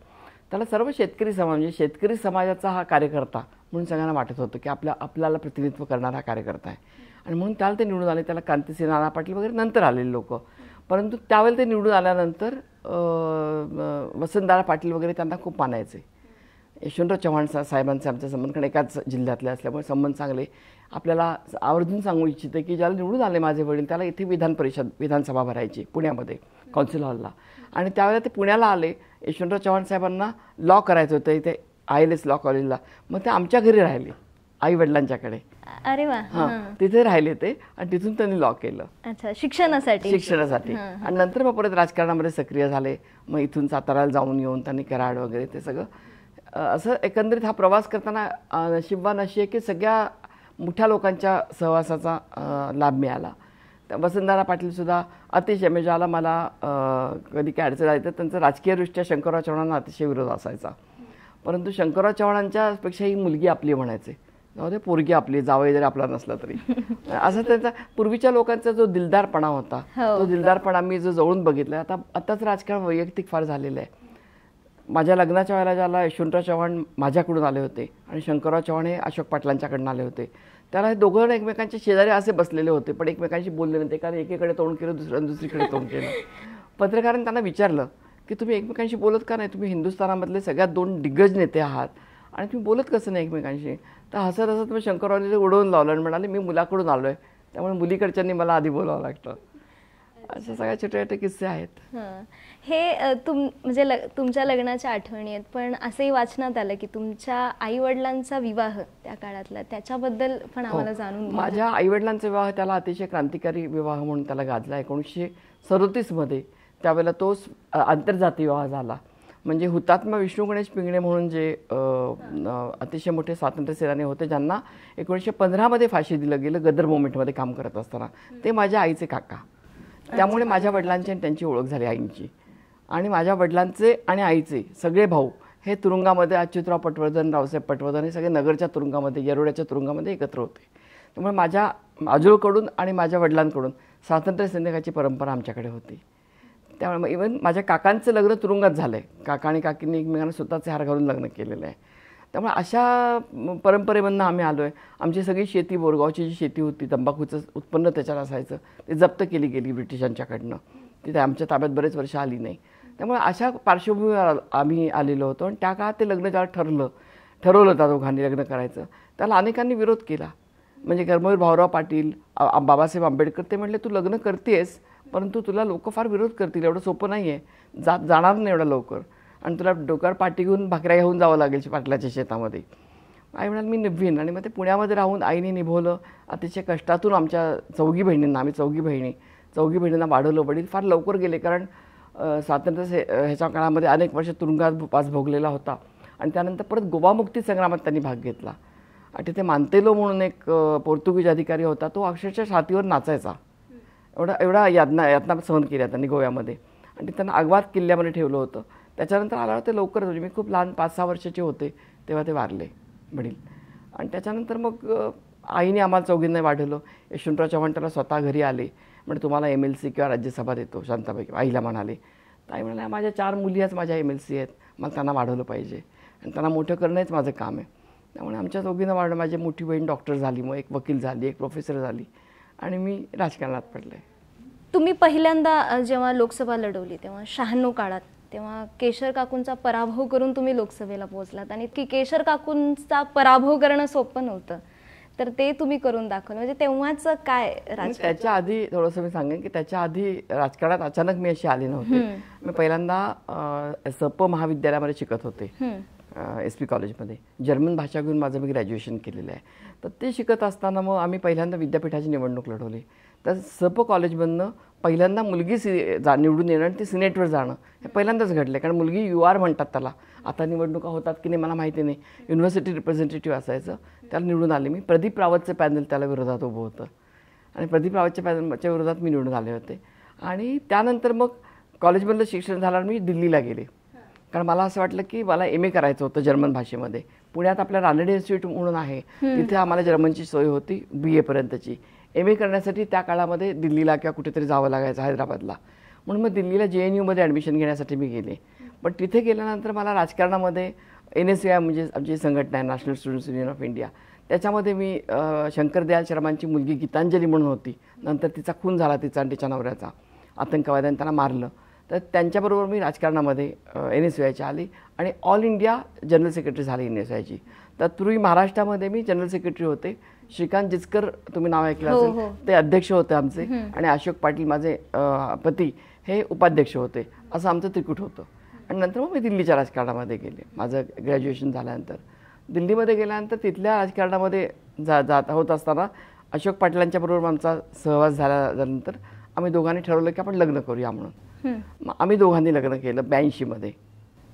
त्याला सर्व शेतकरी समाज म्हणजे शेतकरी समाजाचा हा कार्यकर्ता म्हणून सगळ्यांना वाटत होतं की आपल्या आपल्याला प्रतिनिधित्व करणारा हा कार्यकर्ता आहे आणि म्हणून त्याला ते निवडून आले त्याला क्रांतीसिंह नाना पाटील वगैरे नंतर आलेले लोक परंतु त्यावेळेला ते निवडून आल्यानंतर वसंतदादा पाटील वगैरे त्यांना खूप मानायचे यशवंतराव चव्हाण सा साहेबांचे आमच्या संबंध एकाच जिल्ह्यातले असल्यामुळे संबंध चांगले आपल्याला आवर्जून सांगू इच्छिते की ज्याला निवडून आले माझे वडील त्याला इथे विधान परिषद विधानसभा भरायची पुण्यामध्ये कौन्सिल हॉलला आणि त्यावेळेला ते पुण्याला आले यशवंतराव चव्हाण साहेबांना लॉ करायचं होतं इथे आय एस लॉ कॉलेजला मग ते आमच्या घरी राहिले आई वडिलांच्याकडे अरे वा तिथे राहिले ते आणि तिथून त्यांनी लॉ केलं अच्छा शिक्षणासाठी शिक्षणासाठी आणि नंतर मग परत राजकारणामध्ये सक्रिय झाले मग इथून साताराला जाऊन येऊन त्यांनी कराड वगैरे ते सगळं असं एकंदरीत हा प्रवास करताना नशिबवान अशी आहे की सगळ्या मोठ्या लोकांच्या सहवासाचा लाभ मिळाला वसंतदादा पाटीलसुद्धा अतिशय म्हणजे ज्याला मला कधी काय अडचण आहे तर त्यांचा राजकीयदृष्ट्या शंकरराव चव्हाणांना अतिशय विरोध असायचा परंतु शंकरराव चव्हाणांच्या पेक्षा ही मुलगी आपली म्हणायचे जाऊ पोरगी आपली जावई जरी आपला नसला तरी असं त्यांचा पूर्वीच्या लोकांचा जो दिलदारपणा होता हो. तो दिलदारपणा मी जो जवळून बघितला आता आताच राजकारण वैयक्तिक फार झालेलं आहे माझ्या लग्नाच्या वेळेला ज्याला यशवंतराव चव्हाण माझ्याकडून आले होते आणि शंकरराव चव्हाण हे अशोक पाटलांच्याकडून आले होते त्याला हे दोघं एकमेकांच्या शेजारी असे बसलेले होते पण एकमेकांशी बोलले नव्हते कारण एकीकडे तोंड केलं दुसऱ्या दुसरीकडे तोंड <laughs> केलं पत्रकारांनी त्यांना विचारलं की तुम्ही एकमेकांशी बोलत का नाही तुम्ही हिंदुस्थानामधले सगळ्यात दोन दिग्गज नेते आहात आणि तुम्ही बोलत कसं नाही एकमेकांशी तर हसत हसत मग ते उडवून लावलं आणि म्हणाले मी मुलाकडून आलो आहे त्यामुळे मुलीकडच्यांनी मला आधी बोलावं लागतं अशा सगळ्या छोटे छोटे किस्से आहेत हे तुम म्हणजे लग तुमच्या लग्नाच्या आठवणी आहेत पण असंही वाचण्यात आलं की तुमच्या आईवडिलांचा विवाह त्या काळातला त्याच्याबद्दल पण हो. आम्हाला जाणून माझ्या वडिलांचा विवाह त्याला अतिशय क्रांतिकारी विवाह म्हणून त्याला गाजला एकोणीसशे मध्ये त्यावेळेला तोच आंतरजाती विवाह झाला म्हणजे हुतात्मा विष्णू गणेश पिंगणे म्हणून जे अतिशय मोठे स्वातंत्र्य सेनानी होते ज्यांना एकोणीसशे पंधरामध्ये फाशी दिलं गेलं गदर मोमेंटमध्ये काम करत असताना ते माझ्या आईचे काका त्यामुळे माझ्या वडिलांची आणि त्यांची ओळख झाली आईंची आणि माझ्या वडिलांचे आणि आईचे सगळे भाऊ हे तुरुंगामध्ये अच्युतराव पटवर्धन रावसाहेब पटवर्धन हे सगळे नगरच्या तुरुंगामध्ये येरोड्याच्या तुरुंगामध्ये एकत्र होते त्यामुळे माझ्या आजोळकडून आणि माझ्या वडिलांकडून स्वातंत्र्य सैनिकाची परंपरा आमच्याकडे होती त्यामुळे इवन माझ्या काकांचं लग्न तुरुंगात झालं आहे काका आणि काकींनी एकमेकांना स्वतःचे हार घालून लग्न केलेलं आहे त्यामुळे अशा परंपरेमधनं आम्ही आलो आहे आमची सगळी शेती बोरगावची जी शेती होती तंबाखूचं उत्पन्न त्याच्यात असायचं ते जप्त केली गेली ब्रिटिशांच्याकडनं तिथे आमच्या ताब्यात बरेच वर्ष आली नाही त्यामुळे अशा पार्श्वभूमीवर आम्ही आलेलो होतो आणि त्या काळात ते लग्न ज्याला ठरलं ठरवलं त्या दोघांनी लग्न करायचं त्याला अनेकांनी विरोध केला म्हणजे कर्मवीर भाऊराव पाटील बाबासाहेब आंबेडकर ते म्हटले तू लग्न करतेस परंतु तुला लोक फार विरोध करतील एवढं सोपं नाही आहे जात जाणार नाही एवढं लवकर आणि तुला डोक्यावर पाठी घेऊन भाकऱ्या घेऊन जावं लागेल पाटलाच्या शेतामध्ये आई म्हणाल मी निभवीन आणि मग ते पुण्यामध्ये राहून आईने निभवलं अतिशय कष्टातून आमच्या चौघी बहिणींना आम्ही चौघी बहिणी चौघी बहिणींना वाढवलं वडील फार लवकर गेले कारण स्वातंत्र्य से ह्याच्या काळामध्ये अनेक वर्ष तुरुंगात पास भोगलेला होता आणि त्यानंतर परत गोवामुक्ती संग्रामात त्यांनी भाग घेतला आणि तिथे मानतेलो म्हणून एक पोर्तुगीज अधिकारी होता तो अक्षरशः छातीवर नाचायचा एवढा एवढा यातना यातना सहन केल्या त्यांनी गोव्यामध्ये आणि त्यांना आग्वाद किल्ल्यामध्ये ठेवलं होतं त्याच्यानंतर आला ते लवकरच म्हणजे मी खूप लहान पाच सहा वर्षाचे होते तेव्हा ते वारले वडील आणि त्याच्यानंतर मग आईने आम्हाला चौघींना वाढवलं यशवंतराव चव्हाण त्याला स्वतः घरी आले म्हणजे तुम्हाला एम एल सी किंवा राज्यसभा देतो शांताबाई आईला म्हणाले ताई म्हणाले माझ्या चार मुली आज माझ्या एम एल सी आहेत मला त्यांना वाढवलं पाहिजे आणि त्यांना मोठं करणंच माझं काम आहे त्यामुळे आमच्या दोघींना वाढलं माझी मोठी बहीण डॉक्टर झाली मग एक वकील झाली एक प्रोफेसर झाली आणि मी राजकारणात पडले तुम्ही पहिल्यांदा जेव्हा लोकसभा लढवली तेव्हा शहाण्णव काळात तेव्हा केशर काकूंचा पराभव करून तुम्ही लोकसभेला पोहोचलात आणि की केशर काकूंचा पराभव करणं सोपं नव्हतं तर ते तुम्ही करून दाखवलं म्हणजे तेव्हाच काय त्याच्या आधी थोडस मी सांगेन की त्याच्या आधी राजकारणात अचानक मी अशी आली नव्हती मी पहिल्यांदा सप महाविद्यालयामध्ये शिकत होते एस पी कॉलेजमध्ये जर्मन भाषा घेऊन माझं मी ग्रॅज्युएशन केलेलं आहे तर ते शिकत असताना मग आम्ही पहिल्यांदा विद्यापीठाची निवडणूक लढवली तर सप कॉलेजमधनं पहिल्यांदा मुलगी सि जा निवडून येणं आणि ती सिनेटवर जाणं हे पहिल्यांदाच घडलं कारण मुलगी यू आर म्हणतात त्याला आता निवडणुका होतात की नाही मला माहिती नाही युनिव्हर्सिटी रिप्रेझेंटेटिव्ह असायचं त्याला निवडून आले मी प्रदीप रावतचं पॅनल त्याला विरोधात उभं होतं आणि प्रदीप रावतच्या पॅनलच्या विरोधात मी निवडून आले होते आणि त्यानंतर मग कॉलेजमधलं शिक्षण आणि मी दिल्लीला गेले कारण मला असं वाटलं की मला एम ए करायचं होतं जर्मन भाषेमध्ये पुण्यात आपल्या रानडे इन्स्टिट्यूट म्हणून आहे तिथे आम्हाला जर्मनची सोय होती बी एपर्यंतची एम ए करण्यासाठी त्या काळामध्ये दिल्लीला किंवा कुठेतरी जावं लागायचं हैदराबादला म्हणून मग दिल्लीला जे एन यूमध्ये ॲडमिशन घेण्यासाठी मी गेले पण तिथे गेल्यानंतर मला राजकारणामध्ये एन एस आय म्हणजे आमची संघटना आहे national students union of India त्याच्यामध्ये मी शंकर दयाल शर्मांची मुलगी गीतांजली म्हणून होती नंतर तिचा खून झाला तिचा आणि तिच्या नवऱ्याचा आतंकवाद्यांनी त्यांना मारलं तर त्यांच्याबरोबर मी राजकारणामध्ये एन एस आयच्या आली आणि ऑल इंडिया जनरल सेक्रेटरी झाली एन एस आयची तत्पूर्वी महाराष्ट्रामध्ये मी जनरल सेक्रेटरी होते श्रीकांत जिचकर तुम्ही नाव ऐकलं हो, असेल हो. ते अध्यक्ष होते आमचे आणि अशोक पाटील माझे पती हे उपाध्यक्ष होते असं आमचं त्रिकूट होतं आणि नंतर मग मी दिल्लीच्या राजकारणामध्ये गेले माझं ग्रॅज्युएशन झाल्यानंतर दिल्लीमध्ये गेल्यानंतर तिथल्या राजकारणामध्ये जा जात होत असताना अशोक पाटलांच्या बरोबर आमचा सहवास झाल्यानंतर आम्ही दोघांनी ठरवलं की आपण लग्न करूया म्हणून आम्ही दोघांनी लग्न केलं ब्याऐंशीमध्ये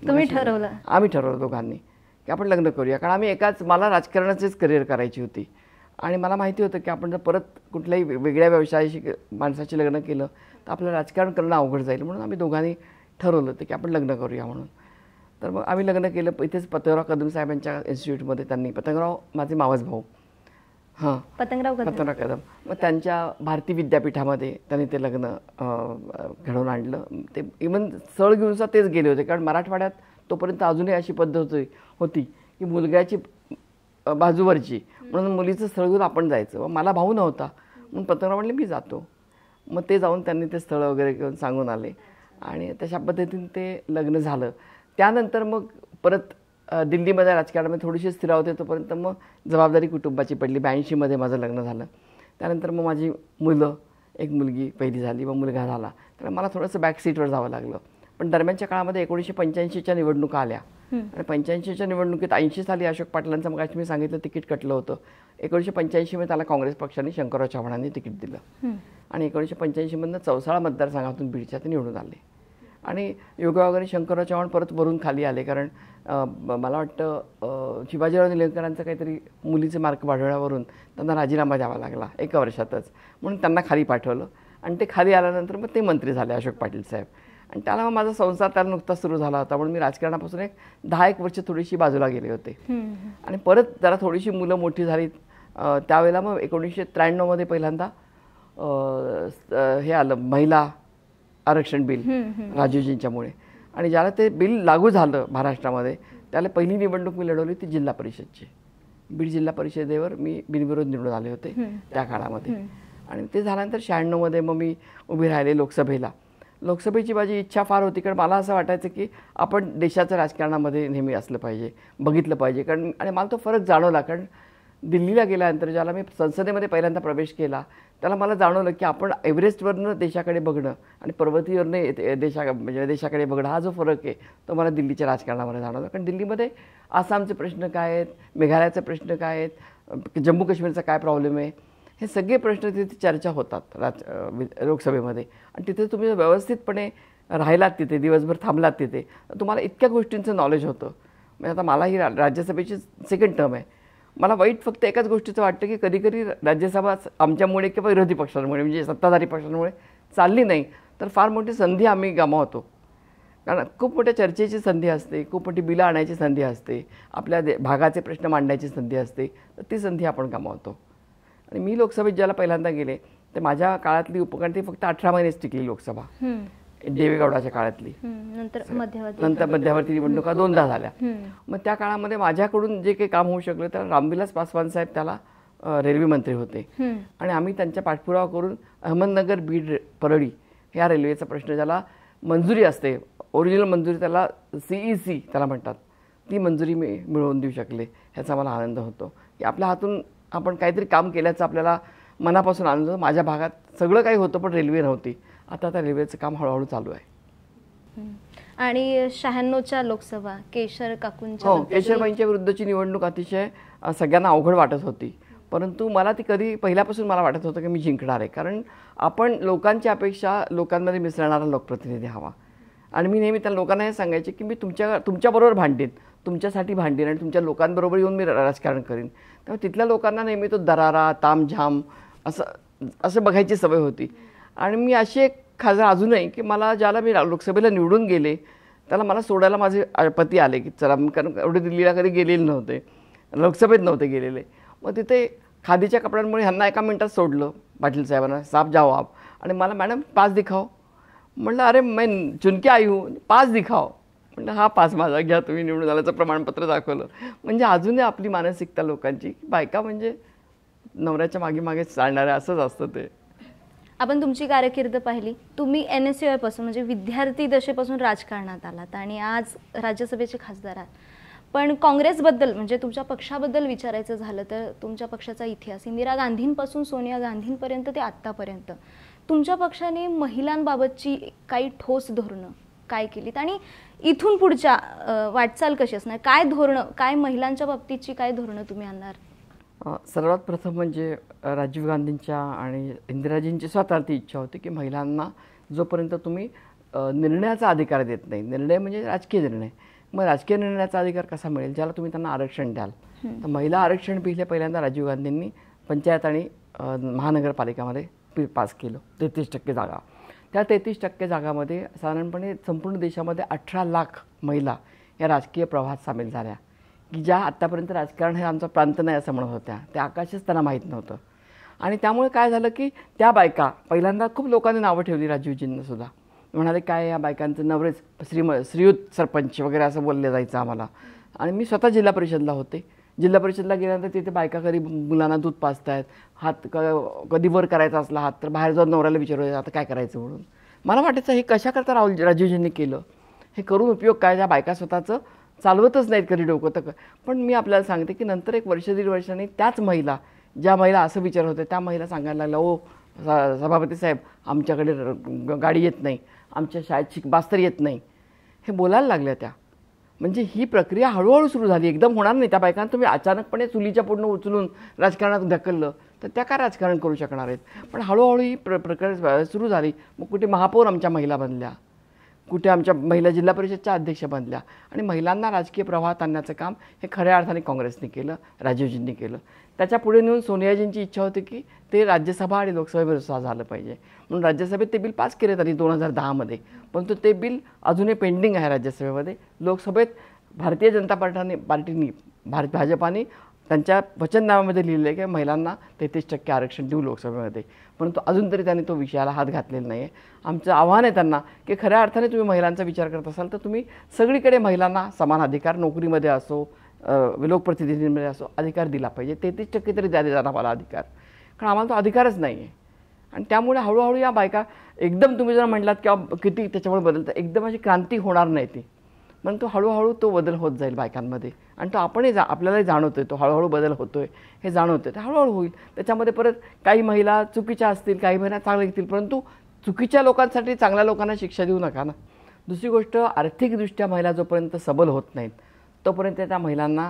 तुम्ही ठरवलं आम्ही ठरवलं दोघांनी की आपण लग्न करूया कारण आम्ही एकाच मला राजकारणाचीच करिअर करायची होती आणि मला माहिती होतं की आपण जर परत कुठल्याही वेगळ्या व्यवसायाशी माणसाची लग्न केलं तर आपलं राजकारण करणं अवघड जाईल म्हणून आम्ही दोघांनी ठरवलं होतं की आपण लग्न करूया म्हणून तर मग आम्ही लग्न केलं इथेच पतंगराव कदम साहेबांच्या इन्स्टिट्यूटमध्ये त्यांनी पतंगराव माझे मावस भाऊ हां पतंगराव पतंगराव कदम मग त्यांच्या भारती विद्यापीठामध्ये त्यांनी ते लग्न घडवून आणलं ते इवन सळ घेऊन तेच गेले होते कारण मराठवाड्यात तोपर्यंत अजूनही अशी पद्धत होती होती की मुलग्याची बाजूवरची म्हणून मुलीचं स्थळ घेऊन आपण जायचं व मला भाऊ नव्हता म्हणून पत्रकार म्हणले मी जातो मग ते जाऊन त्यांनी ते स्थळ वगैरे घेऊन सांगून आले आणि तशा पद्धतीने ते लग्न झालं त्यानंतर मग परत दिल्लीमध्ये राजकारणामध्ये थोडीशी होते तोपर्यंत मग जबाबदारी कुटुंबाची पडली ब्याऐंशीमध्ये माझं लग्न झालं त्यानंतर मग माझी मुलं एक मुलगी पहिली झाली व मुलगा झाला तर मला थोडंसं बॅक सीटवर जावं लागलं पण दरम्यानच्या काळामध्ये एकोणीसशे पंच्याऐंशीच्या निवडणुका आल्या आणि पंच्याऐंशीच्या निवडणुकीत ऐंशी साली अशोक पाटलांचं मग मी सांगितलं तिकीट कटलं होतं एकोणीसशे पंच्याऐंशीमध्ये त्याला काँग्रेस पक्षाने शंकरराव चव्हाणांनी तिकीट दिलं आणि एकोणीसशे पंच्याऐंशीमधनं चौसाळा मतदारसंघातून बीडच्या ते निवडून आले आणि वगैरे शंकरराव चव्हाण परत भरून खाली आले कारण मला वाटतं शिवाजीराव निलंकरांचं काहीतरी मुलीचे मार्क वाढवण्यावरून त्यांना राजीनामा द्यावा लागला एका वर्षातच म्हणून त्यांना खाली पाठवलं आणि ते खाली आल्यानंतर मग ते मंत्री झाले अशोक पाटील साहेब आणि त्याला मग माझा संसार त्याला नुकताच सुरू झाला होता म्हणून मी राजकारणापासून एक दहा एक वर्ष थोडीशी बाजूला गेले होते आणि परत जरा थोडीशी मुलं मोठी झाली त्यावेळेला मग एकोणीसशे त्र्याण्णवमध्ये पहिल्यांदा हे आलं महिला आरक्षण बिल राजीवजींच्यामुळे आणि ज्याला ते बिल लागू झालं महाराष्ट्रामध्ये त्याला पहिली निवडणूक मी लढवली ती जिल्हा परिषदची बीड जिल्हा परिषदेवर मी बिनविरोध निवडून आले होते त्या काळामध्ये आणि ते झाल्यानंतर शहाण्णवमध्ये मग मी उभे राहिले लोकसभेला लोकसभेची माझी इच्छा फार होती कारण मला असं वाटायचं की आपण देशाच्या राजकारणामध्ये नेहमी असलं पाहिजे बघितलं पाहिजे कारण आणि मला तो फरक जाणवला कारण दिल्लीला गेल्यानंतर ज्याला मी संसदेमध्ये पहिल्यांदा प्रवेश केला त्याला मला जाणवलं की आपण एव्हरेस्टवरनं देशाकडे बघणं आणि पर्वतीवरनं देशा म्हणजे देशाकडे बघणं हा जो फरक आहे तो मला दिल्लीच्या राजकारणामध्ये जाणवला कारण दिल्लीमध्ये आसामचे प्रश्न काय आहेत मेघालयाचे प्रश्न काय आहेत जम्मू काश्मीरचा काय प्रॉब्लेम आहे हे सगळे प्रश्न तिथे चर्चा होतात राज लोकसभेमध्ये आणि तिथे तुम्ही व्यवस्थितपणे राहिलात तिथे दिवसभर थांबलात तिथे तुम्हाला इतक्या गोष्टींचं नॉलेज होतं म्हणजे आता मला ही राज्यसभेची सेकंड टर्म आहे मला वाईट फक्त एकाच गोष्टीचं वाटतं की कधीकधी राज्यसभा आमच्यामुळे किंवा विरोधी पक्षांमुळे म्हणजे सत्ताधारी पक्षांमुळे चालली नाही तर फार मोठी संधी आम्ही गमावतो कारण खूप मोठ्या चर्चेची संधी असते खूप मोठी बिलं आणायची संधी असते आपल्या दे भागाचे प्रश्न मांडण्याची संधी असते तर ती संधी आपण गमावतो आणि मी लोकसभेत ज्याला पहिल्यांदा गेले तर माझ्या काळातली ती फक्त अठरा महिनेच टिकली लोकसभा देवेगौडाच्या काळातली नंतर मध्यवर्ती निवडणुका दोनदा झाल्या मग त्या काळामध्ये माझ्याकडून जे काही काम होऊ शकलं तर रामविलास पासवान साहेब त्याला रेल्वे मंत्री होते आणि आम्ही त्यांच्या पाठपुरावा करून अहमदनगर बीड परळी ह्या रेल्वेचा प्रश्न ज्याला मंजुरी असते ओरिजिनल मंजुरी त्याला सीई सी e त्याला म्हणतात ती मंजुरी मी मिळवून देऊ शकले ह्याचा मला आनंद होतो की आपल्या हातून आपण काहीतरी काम केल्याचं आपल्याला मनापासून आनंद माझ्या भागात सगळं काही होतं पण रेल्वे नव्हती आता त्या रेल्वेचं काम हळूहळू चालू आहे आणि शहाण्णवच्या लोकसभा केशर काकूंच्या हो केशरबाईंच्या विरुद्धची निवडणूक अतिशय सगळ्यांना अवघड वाटत होती परंतु मला ती कधी पहिल्यापासून मला वाटत होतं की मी जिंकणार आहे कारण आपण लोकांची अपेक्षा लोकांमध्ये मिसळणारा लोकप्रतिनिधी हवा आणि मी नेहमी त्या लोकांना हे सांगायचे की मी तुमच्या तुमच्याबरोबर भांडेन तुमच्यासाठी भांडेन आणि तुमच्या लोकांबरोबर येऊन मी राजकारण करीन तेव्हा तिथल्या लोकांना नेहमी तो दरारा तामझाम असं असं बघायची सवय होती आणि मी अशी एक खासदार अजूनही की मला ज्याला मी लोकसभेला निवडून गेले त्याला मला सोडायला माझे पती आले की चला मी कारण एवढे दिल्लीला कधी गेलेले नव्हते लोकसभेत नव्हते गेलेले मग तिथे खादीच्या कपड्यांमुळे ह्यांना एका मिनटात सोडलं पाटील साहेबांना साप जाओ आप आणि मला मॅडम पाच दिखाव म्हटलं अरे मैं चुनकी आई हूँ पाच दिखाव म्हणलं हा पाच माझा घ्या तुम्ही निवडून आल्याचं प्रमाणपत्र दाखवलं म्हणजे अजूनही आपली मानसिकता लोकांची बायका म्हणजे नवऱ्याच्या मागे मागे चालणाऱ्या असंच असतं ते आपण तुमची कार्यकीर्द पाहिली तुम्ही एन एस यू पासून म्हणजे विद्यार्थी दशेपासून राजकारणात आलात आणि आज राज्यसभेचे खासदार आहात पण काँग्रेसबद्दल म्हणजे तुमच्या पक्षाबद्दल विचारायचं झालं तर तुमच्या पक्षाचा इतिहास इंदिरा गांधींपासून सोनिया गांधींपर्यंत ते आत्तापर्यंत तुमच्या पक्षाने महिलांबाबतची काही ठोस धोरणं काय केलीत आणि इथून पुढच्या वाटचाल कशी असणार काय धोरणं काय महिलांच्या बाबतीतची काय धोरणं तुम्ही आणणार सर्वात प्रथम म्हणजे राजीव गांधींच्या आणि इंदिराजींची स्वतः ती इच्छा होती की महिलांना जोपर्यंत तुम्ही निर्णयाचा अधिकार देत नाही निर्णय म्हणजे राजकीय निर्णय मग राजकीय निर्णयाचा अधिकार कसा मिळेल ज्याला तुम्ही त्यांना आरक्षण द्याल तर महिला आरक्षण पिहिल्या पहिल्यांदा राजीव गांधींनी पंचायत आणि महानगरपालिकामध्ये पास केलं तेहतीस टक्के जागा त्या तेहतीस टक्के जागामध्ये साधारणपणे संपूर्ण देशामध्ये अठरा लाख महिला या राजकीय प्रवाहात सामील झाल्या की ज्या आत्तापर्यंत राजकारण हे आमचा प्रांत नाही असं म्हणत होत्या ते आकाशच त्यांना माहीत नव्हतं आणि त्यामुळे काय झालं की त्या बायका पहिल्यांदा खूप लोकांनी नावं ठेवली राजीवजींना सुद्धा म्हणाले काय या बायकांचं नवरेच श्रीम श्रीयुत सरपंच वगैरे असं बोलले जायचं आम्हाला आणि मी स्वतः जिल्हा परिषदला होते जिल्हा परिषदला गेल्यानंतर तिथे बायका कधी मुलांना दूध पाजतायत हात क कधी वर करायचा असला हात तर बाहेर जाऊन नवऱ्याला विचारूया आता काय करायचं म्हणून मला वाटायचं हे कशाकरता राहुल राजीवजींनी केलं हे करून उपयोग काय त्या बायका स्वतःचं चालवतच नाहीत कधी डोकं तर पण मी आपल्याला सांगते की नंतर एक वर्ष दीड वर्षांनी त्याच महिला ज्या महिला असं विचार होते त्या महिला सांगायला लागल्या ओ सभापती साहेब आमच्याकडे गाडी येत नाही आमच्या शाळेत शिक बास्तर येत नाही हे बोलायला लागल्या त्या म्हणजे ही प्रक्रिया हळूहळू सुरू झाली एकदम होणार नाही त्या बायकांना तुम्ही अचानकपणे चुलीच्या पूर्ण उचलून राजकारणात ढकललं तर त्या काय राजकारण करू शकणार आहेत पण हळूहळू ही प्र प्रक्रिया सुरू झाली मग कुठे महापौर आमच्या महिला बनल्या कुठे आमच्या महिला जिल्हा परिषदच्या अध्यक्ष बनल्या आणि महिलांना राजकीय प्रवाहात आणण्याचं काम हे खऱ्या अर्थाने काँग्रेसने केलं राजीवजींनी केलं त्याच्या पुढे नेऊन सोनियाजींची इच्छा होती की ते राज्यसभा आणि लोकसभेवर झालं पाहिजे म्हणून राज्यसभेत ते बिल पास केले त्यांनी दोन हजार दहामध्ये परंतु ते बिल अजूनही पेंडिंग आहे राज्यसभेमध्ये लोकसभेत भारतीय जनता पार्टाने पार्टीनी भारत भाजपाने त्यांच्या वचननाम्यामध्ये लिहिलं आहे की महिलांना तेहतीस टक्के आरक्षण देऊ लोकसभेमध्ये परंतु अजून तरी त्यांनी तो विषयाला हात घातलेला नाही आहे आमचं आव्हान आहे त्यांना की खऱ्या अर्थाने तुम्ही महिलांचा विचार करत असाल तर तुम्ही सगळीकडे महिलांना समान अधिकार नोकरीमध्ये असो लोकप्रतिनिधींमध्ये असो अधिकार दिला पाहिजे तेहतीस टक्के तरी द्या देतात आम्हाला अधिकार कारण आम्हाला तो अधिकारच नाही आहे आणि त्यामुळे हळूहळू या बायका एकदम तुम्ही जर म्हटलात किंवा किती त्याच्यामुळे बदलतं एकदम अशी क्रांती होणार नाही ती म्हणतो तो हळूहळू तो बदल होत जाईल बायकांमध्ये आणि तो आपणही जा आपल्यालाही जाणवतो आहे तो हळूहळू बदल होतो आहे हे जाणवतो आहे तर हळूहळू होईल त्याच्यामध्ये परत काही महिला चुकीच्या असतील काही महिला चांगल्या घेतील परंतु चुकीच्या लोकांसाठी चांगल्या लोकांना शिक्षा देऊ नका ना दुसरी गोष्ट आर्थिकदृष्ट्या महिला जोपर्यंत सबल होत नाहीत तोपर्यंत त्या महिलांना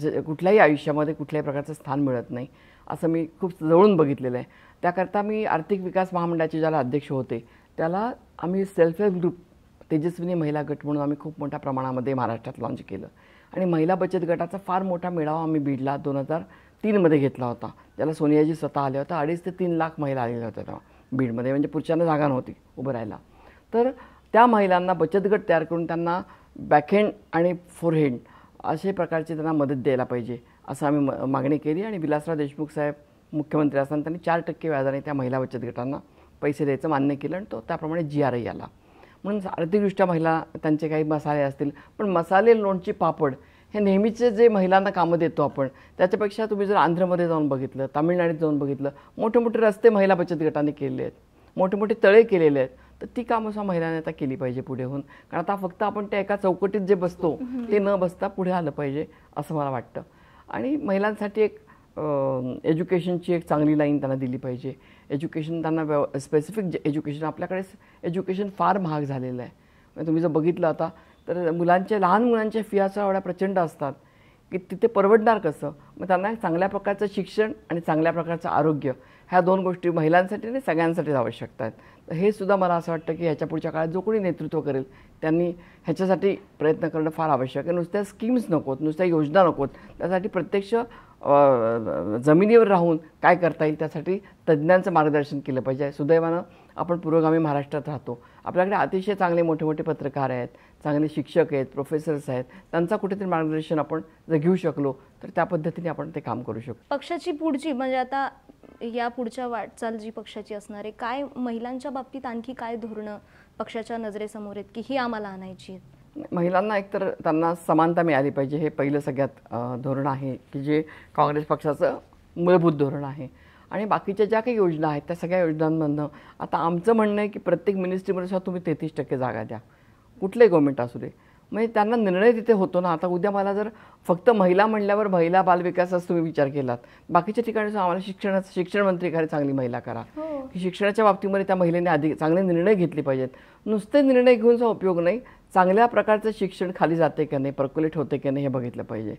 ज कुठल्याही आयुष्यामध्ये कुठल्याही प्रकारचं स्थान मिळत नाही असं मी खूप जवळून बघितलेलं आहे त्याकरता मी आर्थिक विकास महामंडळाचे ज्याला अध्यक्ष होते त्याला आम्ही सेल्फ हेल्प ग्रुप तेजस्विनी महिला गट म्हणून आम्ही खूप मोठ्या प्रमाणामध्ये महाराष्ट्रात लॉन्च केलं आणि महिला बचत गटाचा फार मोठा मेळावा आम्ही बीडला दोन हजार तीनमध्ये घेतला होता त्याला सोनियाजी स्वतः आल्या होत्या अडीच ते तीन लाख महिला आलेल्या होत्या तेव्हा बीडमध्ये म्हणजे पुरुषांना जागा नव्हती उभं राहायला तर त्या महिलांना बचत गट तयार करून त्यांना बॅकहँड आणि फोरहेंड असे प्रकारची त्यांना मदत द्यायला पाहिजे असं आम्ही म मागणी केली आणि विलासराव देशमुख साहेब मुख्यमंत्री असताना त्यांनी चार टक्के व्याजाने त्या महिला बचत गटांना पैसे द्यायचं मान्य केलं आणि तो त्याप्रमाणे जी आर आय आला म्हणून आर्थिकदृष्ट्या महिला त्यांचे काही मसाले असतील पण मसाले लोणची पापड हे नेहमीचे जे महिलांना कामं देतो आपण त्याच्यापेक्षा तुम्ही जर आंध्रमध्ये जाऊन बघितलं तामिळनाडूत जाऊन बघितलं मोठे मोठे रस्ते महिला बचत गटाने केले आहेत मोठे मोठे तळे केलेले आहेत तर ती कामं सुद्धा महिलांनी आता केली पाहिजे पुढे होऊन कारण आता फक्त आपण त्या एका चौकटीत जे बसतो ते न बसता पुढे आलं पाहिजे असं मला वाटतं आणि महिलांसाठी एक एज्युकेशनची एक चांगली लाईन त्यांना दिली पाहिजे एज्युकेशन त्यांना व्यव स्पेसिफिक एज्युकेशन आपल्याकडे एज्युकेशन फार महाग झालेलं आहे म्हणजे तुम्ही जर बघितलं आता तर मुलांच्या लहान मुलांच्या फियाचा एवढ्या प्रचंड असतात की तिथे परवडणार कसं मग त्यांना चांगल्या प्रकारचं शिक्षण आणि चांगल्या प्रकारचं आरोग्य ह्या दोन गोष्टी महिलांसाठी आणि सगळ्यांसाठीच आवश्यक आहेत तर हे सुद्धा मला असं वाटतं की ह्याच्या पुढच्या काळात जो कोणी नेतृत्व करेल त्यांनी ह्याच्यासाठी प्रयत्न करणं फार आवश्यक आहे नुसत्या स्कीम्स नकोत नुसत्या योजना नकोत त्यासाठी प्रत्यक्ष जमिनीवर राहून काय करता येईल त्यासाठी तज्ज्ञांचं मार्गदर्शन केलं पाहिजे सुदैवानं आपण पुरोगामी महाराष्ट्रात राहतो आपल्याकडे अतिशय चांगले मोठे मोठे पत्रकार आहेत चांगले शिक्षक आहेत प्रोफेसर्स आहेत त्यांचा कुठेतरी मार्गदर्शन आपण जर घेऊ शकलो तर त्या पद्धतीने आपण ते काम करू शकतो पक्षाची पुढची म्हणजे आता या पुढच्या वाटचाल जी पक्षाची असणारे काय महिलांच्या बाबतीत आणखी काय धोरणं पक्षाच्या नजरेसमोर आहेत की ही आम्हाला आणायची आहेत महिलांना एकतर त्यांना समानता मिळाली पाहिजे हे पहिलं सगळ्यात धोरण आहे की जे काँग्रेस पक्षाचं मूलभूत धोरण आहे आणि बाकीच्या ज्या काही योजना आहेत त्या सगळ्या योजनांमधनं आता आमचं म्हणणं आहे की प्रत्येक मिनिस्ट्रीमध्ये सुद्धा तुम्ही तेहतीस टक्के जागा द्या कुठलंही गव्हर्मेंट असू दे म्हणजे त्यांना निर्णय तिथे होतो ना आता उद्या मला जर फक्त महिला म्हणल्यावर महिला असं तुम्ही विचार केलात बाकीच्या ठिकाणी आम्हाला शिक्षणाचं शिक्षण मंत्री खरे चांगली महिला करा हो. की शिक्षणाच्या बाबतीमध्ये त्या महिलेने आधी चांगले निर्णय घेतले पाहिजेत नुसते निर्णय घेऊनचा उपयोग नाही चांगल्या प्रकारचं शिक्षण खाली जाते की नाही प्रकुलेट होते की नाही हे बघितलं पाहिजे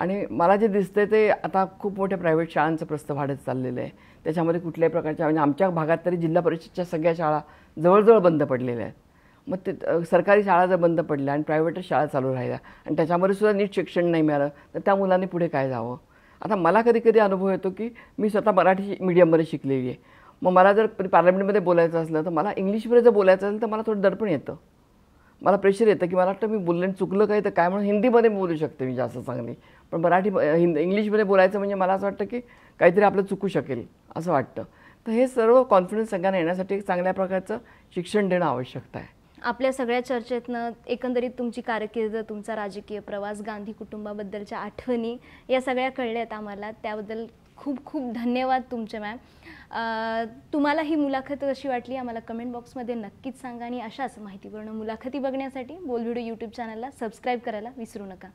आणि मला जे दिसते ते आता खूप मोठ्या प्रायव्हेट शाळांचं प्रस्त वाढत चाललेलं आहे त्याच्यामध्ये कुठल्याही प्रकारच्या म्हणजे आमच्या भागात तरी जिल्हा परिषदच्या सगळ्या शाळा जवळजवळ बंद पडलेल्या आहेत मग ते सरकारी शाळा जर बंद पडल्या आणि प्रायव्हेटच शाळा चालू राहिल्या आणि त्याच्यामध्ये सुद्धा नीट शिक्षण नाही मिळालं तर त्या मुलांनी पुढे काय जावं आता मला कधी कधी अनुभव येतो की मी स्वतः मराठी मीडियममध्ये शिकलेली आहे मग मला जर पार्लमेंटमध्ये बोलायचं असलं तर मला इंग्लिशमध्ये जर बोलायचं असेल तर मला थोडं दडपण येतं मला प्रेशर येतं की मला वाटतं मी बोलणं चुकलं काय तर काय म्हणून हिंदीमध्ये बोलू शकते मी जास्त चांगली पण मराठी हिंद इंग्लिशमध्ये बोलायचं म्हणजे मला असं वाटतं की काहीतरी आपलं चुकू शकेल असं वाटतं तर हे सर्व कॉन्फिडन्स सगळ्यांना येण्यासाठी एक चांगल्या प्रकारचं शिक्षण देणं आवश्यकता आहे आपल्या सगळ्या चर्चेतनं एकंदरीत तुमची कारकिर्द तुमचा राजकीय प्रवास गांधी कुटुंबाबद्दलच्या आठवणी या सगळ्या कळल्यात आम्हाला त्याबद्दल खूप खूप धन्यवाद तुमचे मॅम तुम्हाला ही मुलाखत कशी वाटली आम्हाला कमेंट बॉक्समध्ये नक्कीच सांगा आणि अशाच माहितीपूर्ण मुलाखती बघण्यासाठी बोलव्हिडिओ यूट्यूब चॅनलला सबस्क्राईब करायला विसरू नका